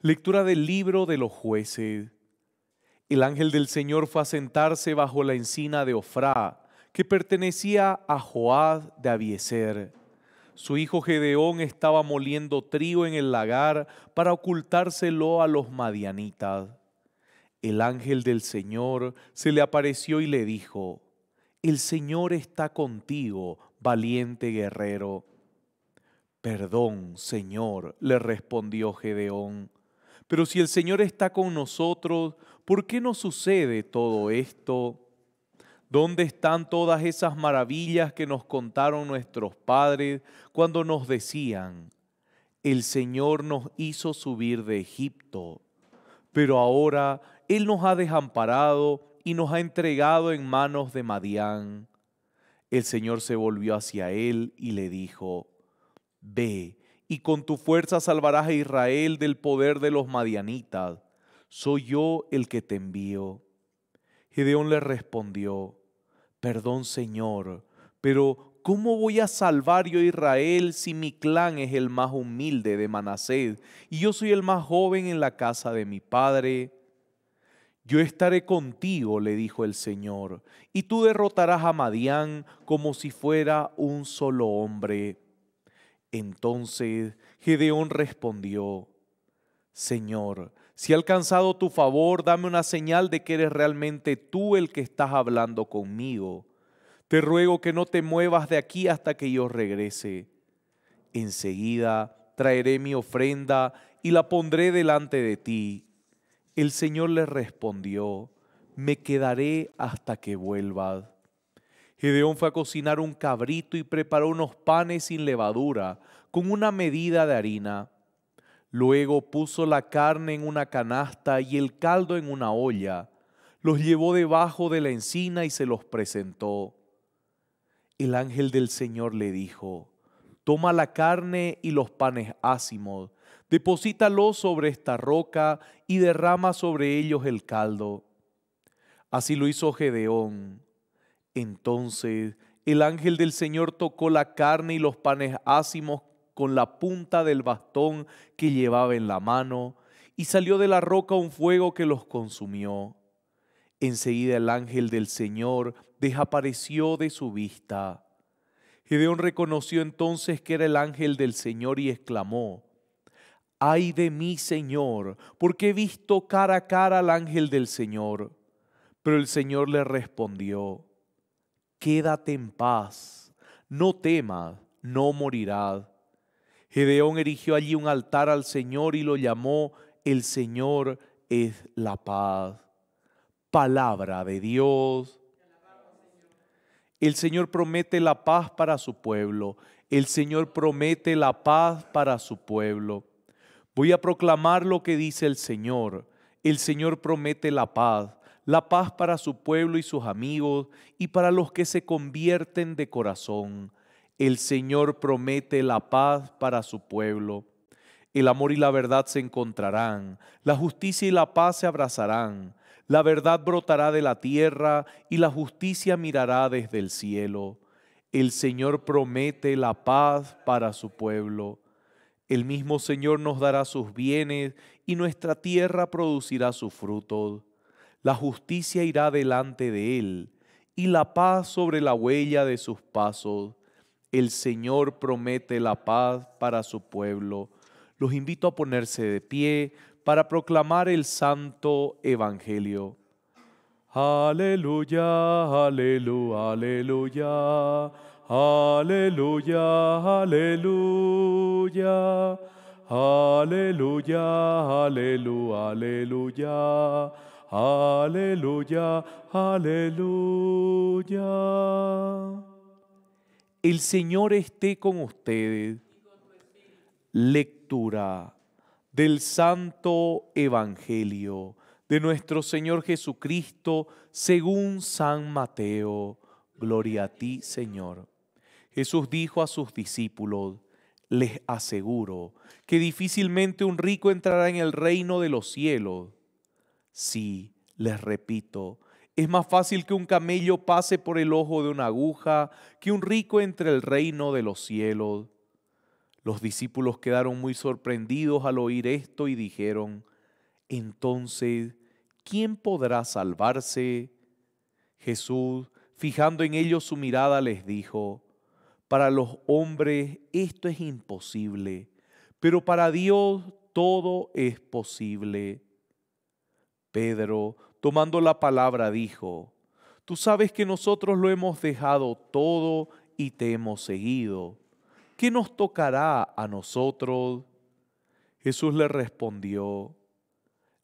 Lectura del libro de los jueces. El ángel del Señor fue a sentarse bajo la encina de Ofrá, que pertenecía a Joad de Abieser. Su hijo Gedeón estaba moliendo trigo en el lagar para ocultárselo a los madianitas. El ángel del Señor se le apareció y le dijo, El Señor está contigo, valiente guerrero. Perdón, Señor, le respondió Gedeón pero si el Señor está con nosotros, ¿por qué nos sucede todo esto? ¿Dónde están todas esas maravillas que nos contaron nuestros padres cuando nos decían, el Señor nos hizo subir de Egipto, pero ahora Él nos ha desamparado y nos ha entregado en manos de Madián? El Señor se volvió hacia Él y le dijo, ve y con tu fuerza salvarás a Israel del poder de los madianitas. Soy yo el que te envío. Gedeón le respondió, Perdón Señor, pero ¿cómo voy a salvar yo a Israel si mi clan es el más humilde de Manasés y yo soy el más joven en la casa de mi padre? Yo estaré contigo, le dijo el Señor, y tú derrotarás a Madián como si fuera un solo hombre. Entonces Gedeón respondió, Señor, si he alcanzado tu favor, dame una señal de que eres realmente tú el que estás hablando conmigo. Te ruego que no te muevas de aquí hasta que yo regrese. Enseguida traeré mi ofrenda y la pondré delante de ti. El Señor le respondió, me quedaré hasta que vuelvas. Gedeón fue a cocinar un cabrito y preparó unos panes sin levadura, con una medida de harina. Luego puso la carne en una canasta y el caldo en una olla. Los llevó debajo de la encina y se los presentó. El ángel del Señor le dijo, Toma la carne y los panes ácimos, deposítalos sobre esta roca y derrama sobre ellos el caldo. Así lo hizo Gedeón entonces el ángel del Señor tocó la carne y los panes ácimos con la punta del bastón que llevaba en la mano, y salió de la roca un fuego que los consumió. Enseguida el ángel del Señor desapareció de su vista. Gedeón reconoció entonces que era el ángel del Señor y exclamó, Ay de mí, Señor, porque he visto cara a cara al ángel del Señor. Pero el Señor le respondió, quédate en paz, no temas, no morirás. Gedeón erigió allí un altar al Señor y lo llamó El Señor es la paz. Palabra de Dios. El Señor promete la paz para su pueblo. El Señor promete la paz para su pueblo. Voy a proclamar lo que dice el Señor. El Señor promete la paz la paz para su pueblo y sus amigos y para los que se convierten de corazón. El Señor promete la paz para su pueblo. El amor y la verdad se encontrarán, la justicia y la paz se abrazarán, la verdad brotará de la tierra y la justicia mirará desde el cielo. El Señor promete la paz para su pueblo. El mismo Señor nos dará sus bienes y nuestra tierra producirá sus frutos. La justicia irá delante de él y la paz sobre la huella de sus pasos. El Señor promete la paz para su pueblo. Los invito a ponerse de pie para proclamar el santo evangelio. Aleluya, aleluya, aleluya, aleluya, aleluya, aleluya, aleluya, aleluya aleluya, aleluya. El Señor esté con ustedes. Lectura del Santo Evangelio de nuestro Señor Jesucristo según San Mateo. Gloria a ti, Señor. Jesús dijo a sus discípulos, les aseguro que difícilmente un rico entrará en el reino de los cielos Sí, les repito, es más fácil que un camello pase por el ojo de una aguja que un rico entre el reino de los cielos. Los discípulos quedaron muy sorprendidos al oír esto y dijeron, entonces, ¿quién podrá salvarse? Jesús, fijando en ellos su mirada, les dijo, para los hombres esto es imposible, pero para Dios todo es posible. Pedro, tomando la palabra, dijo, Tú sabes que nosotros lo hemos dejado todo y te hemos seguido. ¿Qué nos tocará a nosotros? Jesús le respondió,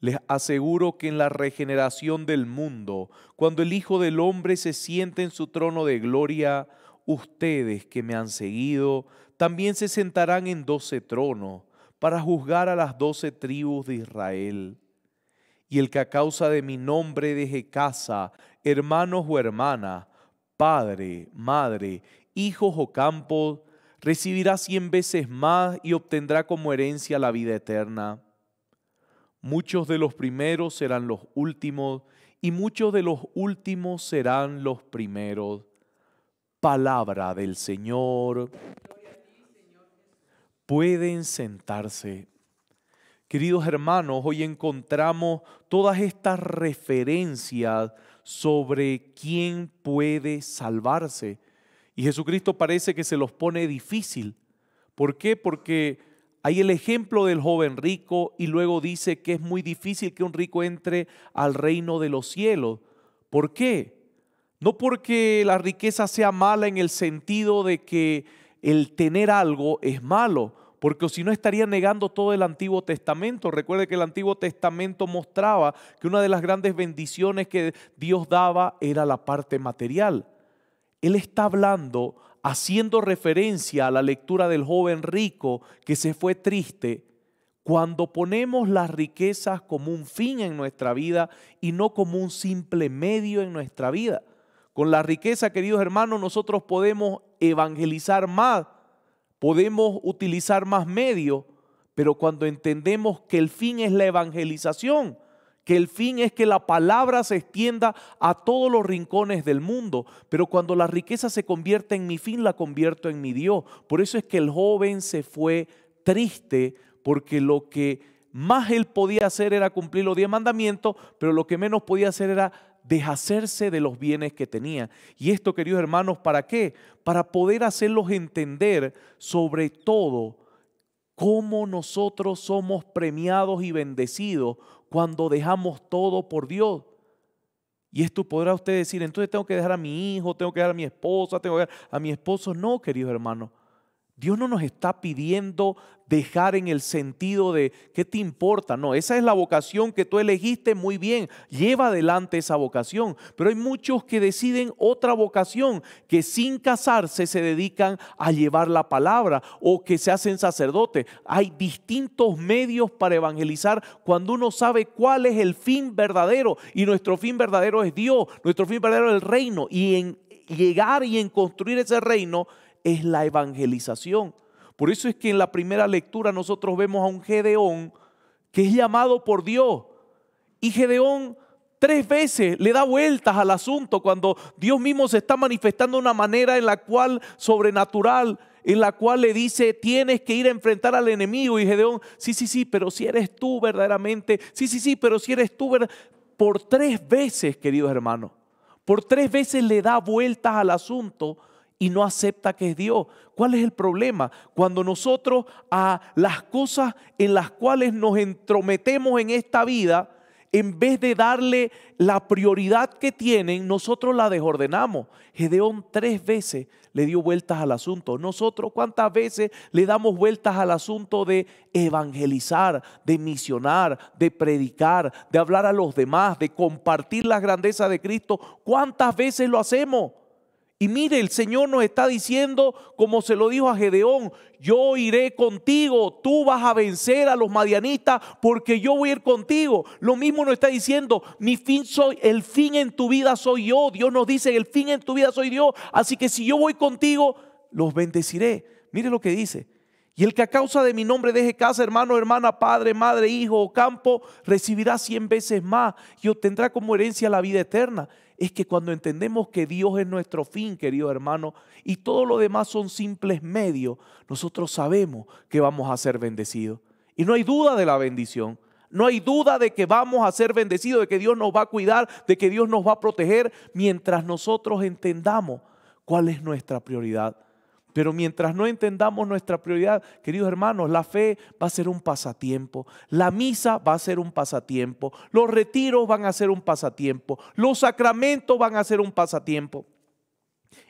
les aseguro que en la regeneración del mundo, cuando el Hijo del Hombre se siente en su trono de gloria, ustedes que me han seguido también se sentarán en doce tronos para juzgar a las doce tribus de Israel y el que a causa de mi nombre deje casa, hermanos o hermana, padre, madre, hijos o campos, recibirá cien veces más y obtendrá como herencia la vida eterna. Muchos de los primeros serán los últimos, y muchos de los últimos serán los primeros. Palabra del Señor. Pueden sentarse. Queridos hermanos, hoy encontramos todas estas referencias sobre quién puede salvarse. Y Jesucristo parece que se los pone difícil. ¿Por qué? Porque hay el ejemplo del joven rico y luego dice que es muy difícil que un rico entre al reino de los cielos. ¿Por qué? No porque la riqueza sea mala en el sentido de que el tener algo es malo, porque si no estaría negando todo el Antiguo Testamento. Recuerde que el Antiguo Testamento mostraba que una de las grandes bendiciones que Dios daba era la parte material. Él está hablando, haciendo referencia a la lectura del joven rico que se fue triste. Cuando ponemos las riquezas como un fin en nuestra vida y no como un simple medio en nuestra vida. Con la riqueza, queridos hermanos, nosotros podemos evangelizar más, Podemos utilizar más medios, pero cuando entendemos que el fin es la evangelización, que el fin es que la palabra se extienda a todos los rincones del mundo, pero cuando la riqueza se convierte en mi fin, la convierto en mi Dios. Por eso es que el joven se fue triste, porque lo que más él podía hacer era cumplir los diez mandamientos, pero lo que menos podía hacer era deshacerse de los bienes que tenía. Y esto, queridos hermanos, ¿para qué? Para poder hacerlos entender sobre todo cómo nosotros somos premiados y bendecidos cuando dejamos todo por Dios. Y esto podrá usted decir, entonces tengo que dejar a mi hijo, tengo que dejar a mi esposa, tengo que dejar a mi esposo. No, queridos hermanos. Dios no nos está pidiendo dejar en el sentido de ¿qué te importa? No, esa es la vocación que tú elegiste muy bien. Lleva adelante esa vocación. Pero hay muchos que deciden otra vocación, que sin casarse se dedican a llevar la palabra o que se hacen sacerdotes. Hay distintos medios para evangelizar cuando uno sabe cuál es el fin verdadero. Y nuestro fin verdadero es Dios, nuestro fin verdadero es el reino. Y en llegar y en construir ese reino es la evangelización. Por eso es que en la primera lectura nosotros vemos a un Gedeón que es llamado por Dios. Y Gedeón tres veces le da vueltas al asunto cuando Dios mismo se está manifestando de una manera en la cual sobrenatural, en la cual le dice, tienes que ir a enfrentar al enemigo. Y Gedeón, sí, sí, sí, pero si eres tú verdaderamente, sí, sí, sí, pero si eres tú verdaderamente. Por tres veces, queridos hermanos, por tres veces le da vueltas al asunto y no acepta que es Dios. ¿Cuál es el problema? Cuando nosotros a las cosas en las cuales nos entrometemos en esta vida, en vez de darle la prioridad que tienen, nosotros la desordenamos. Gedeón tres veces le dio vueltas al asunto. Nosotros cuántas veces le damos vueltas al asunto de evangelizar, de misionar, de predicar, de hablar a los demás, de compartir la grandeza de Cristo. ¿Cuántas veces lo hacemos? Y mire, el Señor nos está diciendo, como se lo dijo a Gedeón, yo iré contigo, tú vas a vencer a los madianistas porque yo voy a ir contigo. Lo mismo nos está diciendo, mi fin soy, el fin en tu vida soy yo. Dios nos dice, el fin en tu vida soy Dios. Así que si yo voy contigo, los bendeciré. Mire lo que dice. Y el que a causa de mi nombre deje casa, hermano, hermana, padre, madre, hijo o campo, recibirá cien veces más y obtendrá como herencia la vida eterna es que cuando entendemos que Dios es nuestro fin, querido hermano, y todo lo demás son simples medios, nosotros sabemos que vamos a ser bendecidos. Y no hay duda de la bendición. No hay duda de que vamos a ser bendecidos, de que Dios nos va a cuidar, de que Dios nos va a proteger, mientras nosotros entendamos cuál es nuestra prioridad. Pero mientras no entendamos nuestra prioridad, queridos hermanos, la fe va a ser un pasatiempo, la misa va a ser un pasatiempo, los retiros van a ser un pasatiempo, los sacramentos van a ser un pasatiempo.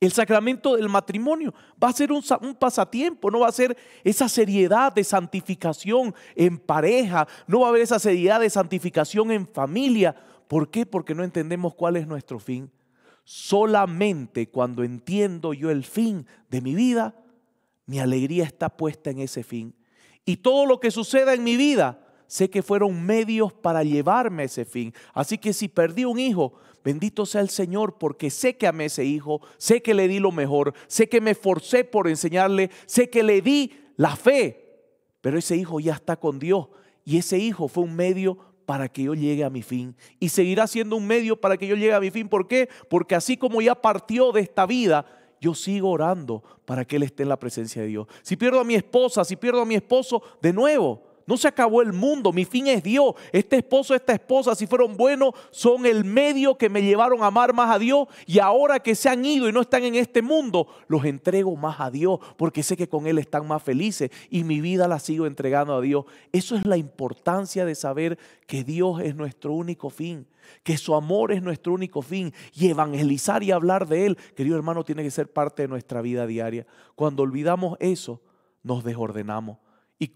El sacramento del matrimonio va a ser un, pasatiempo, no va a ser esa seriedad de santificación en pareja, no va a haber esa seriedad de santificación en familia. ¿Por qué? Porque no entendemos cuál es nuestro fin. Solamente cuando entiendo yo el fin de mi vida, mi alegría está puesta en ese fin. Y todo lo que suceda en mi vida, sé que fueron medios para llevarme a ese fin. Así que si perdí un hijo, bendito sea el Señor porque sé que amé ese hijo, sé que le di lo mejor, sé que me forcé por enseñarle, sé que le di la fe. Pero ese hijo ya está con Dios y ese hijo fue un medio para que yo llegue a mi fin. Y seguirá siendo un medio para que yo llegue a mi fin. ¿Por qué? Porque así como ya partió de esta vida, yo sigo orando para que Él esté en la presencia de Dios. Si pierdo a mi esposa, si pierdo a mi esposo, de nuevo, no se acabó el mundo, mi fin es Dios. Este esposo, esta esposa, si fueron buenos, son el medio que me llevaron a amar más a Dios. Y ahora que se han ido y no están en este mundo, los entrego más a Dios porque sé que con Él están más felices y mi vida la sigo entregando a Dios. Eso es la importancia de saber que Dios es nuestro único fin, que su amor es nuestro único fin y evangelizar y hablar de Él, querido hermano, tiene que ser parte de nuestra vida diaria. Cuando olvidamos eso, nos desordenamos y,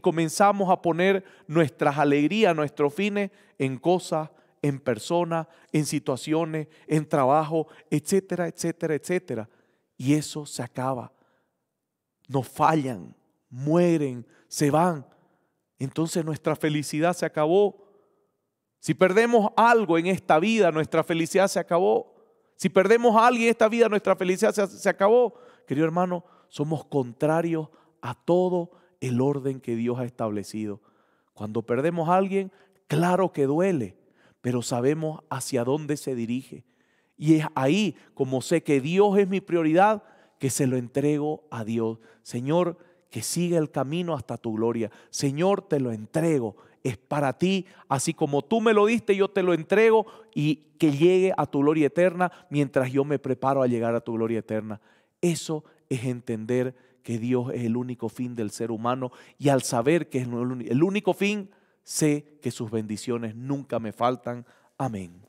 comenzamos a poner nuestras alegrías, nuestros fines en cosas, en personas, en situaciones, en trabajo, etcétera, etcétera, etcétera. Y eso se acaba. Nos fallan, mueren, se van. Entonces nuestra felicidad se acabó. Si perdemos algo en esta vida, nuestra felicidad se acabó. Si perdemos a alguien en esta vida, nuestra felicidad se, se acabó. Querido hermano, somos contrarios a todo el orden que Dios ha establecido. Cuando perdemos a alguien, claro que duele, pero sabemos hacia dónde se dirige. Y es ahí, como sé que Dios es mi prioridad, que se lo entrego a Dios. Señor, que siga el camino hasta tu gloria. Señor, te lo entrego. Es para ti, así como tú me lo diste, yo te lo entrego y que llegue a tu gloria eterna mientras yo me preparo a llegar a tu gloria eterna. Eso es entender que Dios es el único fin del ser humano y al saber que es el único fin, sé que sus bendiciones nunca me faltan. Amén.